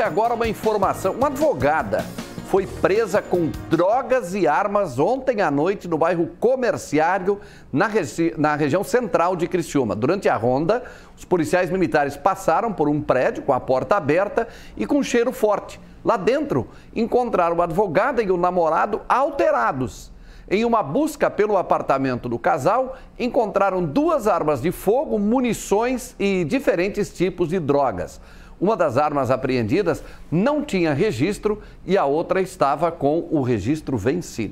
Tem agora uma informação. Uma advogada foi presa com drogas e armas ontem à noite no bairro Comerciário, na, regi na região central de Criciúma. Durante a ronda, os policiais militares passaram por um prédio com a porta aberta e com cheiro forte. Lá dentro, encontraram a advogada e o namorado alterados. Em uma busca pelo apartamento do casal, encontraram duas armas de fogo, munições e diferentes tipos de drogas. Uma das armas apreendidas não tinha registro e a outra estava com o registro vencido.